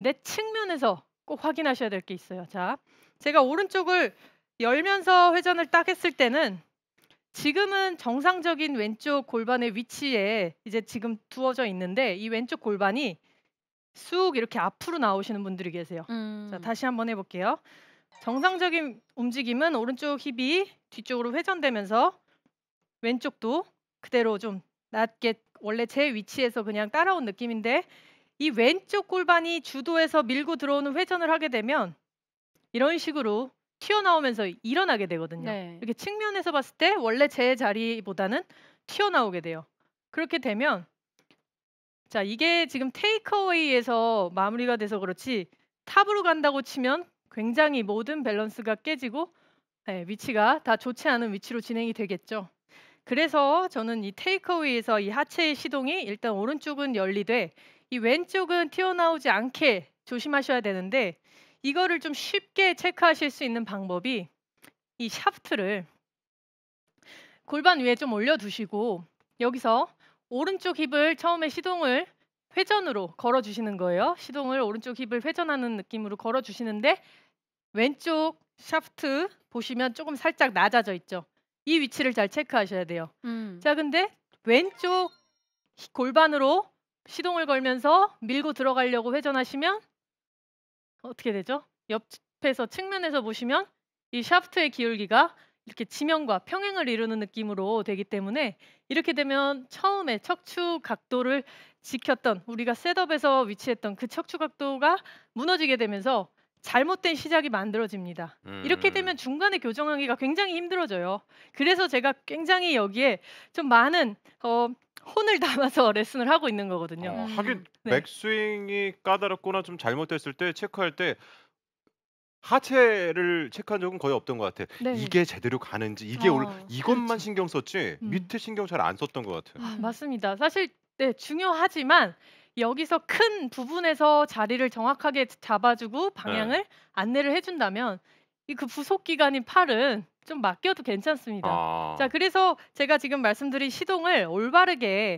내 측면에서 꼭 확인하셔야 될 게 있어요. 자, 제가 오른쪽을 열면서 회전을 딱 했을 때는 지금은 정상적인 왼쪽 골반의 위치에 이제 지금 두어져 있는데 이 왼쪽 골반이 쑥 이렇게 앞으로 나오시는 분들이 계세요. 음. 자, 다시 한번 해볼게요. 정상적인 움직임은 오른쪽 힙이 뒤쪽으로 회전되면서 왼쪽도 그대로 좀 낮게 원래 제 위치에서 그냥 따라온 느낌인데 이 왼쪽 골반이 주도해서 밀고 들어오는 회전을 하게 되면 이런 식으로 튀어나오면서 일어나게 되거든요. 네. 이렇게 측면에서 봤을 때 원래 제 자리보다는 튀어나오게 돼요. 그렇게 되면 자 이게 지금 테이크어웨이에서 마무리가 돼서 그렇지 탑으로 간다고 치면 굉장히 모든 밸런스가 깨지고 네, 위치가 다 좋지 않은 위치로 진행이 되겠죠. 그래서 저는 이 테이크어웨이에서 이 하체의 시동이 일단 오른쪽은 열리되 이 왼쪽은 튀어나오지 않게 조심하셔야 되는데 이거를 좀 쉽게 체크하실 수 있는 방법이 이 샤프트를 골반 위에 좀 올려두시고 여기서 오른쪽 힙을 처음에 시동을 회전으로 걸어주시는 거예요. 시동을 오른쪽 힙을 회전하는 느낌으로 걸어주시는데 왼쪽 샤프트 보시면 조금 살짝 낮아져 있죠. 이 위치를 잘 체크하셔야 돼요. 음. 자, 근데 왼쪽 골반으로 시동을 걸면서 밀고 들어가려고 회전하시면 어떻게 되죠? 옆에서 측면에서 보시면 이 샤프트의 기울기가 이렇게 지면과 평행을 이루는 느낌으로 되기 때문에 이렇게 되면 처음에 척추 각도를 지켰던 우리가 셋업에서 위치했던 그 척추 각도가 무너지게 되면서 잘못된 시작이 만들어집니다. 음. 이렇게 되면 중간에 교정하기가 굉장히 힘들어져요. 그래서 제가 굉장히 여기에 좀 많은 어, 혼을 담아서 레슨을 하고 있는 거거든요. 어, 음. 하긴 네. 맥스윙이 까다롭거나 좀 잘못됐을 때 체크할 때 하체를 체크한 적은 거의 없던 것 같아. 네. 이게 제대로 가는지 이게 어, 올 이것만 그렇지. 신경 썼지 음. 밑에 신경 잘 안 썼던 것 같아. 아, 음. 맞습니다. 사실 네 중요하지만 여기서 큰 부분에서 자리를 정확하게 잡아주고 네. 방향을 네. 안내를 해준다면 이그 부속 기간인 팔은 좀 맡겨도 괜찮습니다. 아. 자, 그래서 제가 지금 말씀드린 시동을 올바르게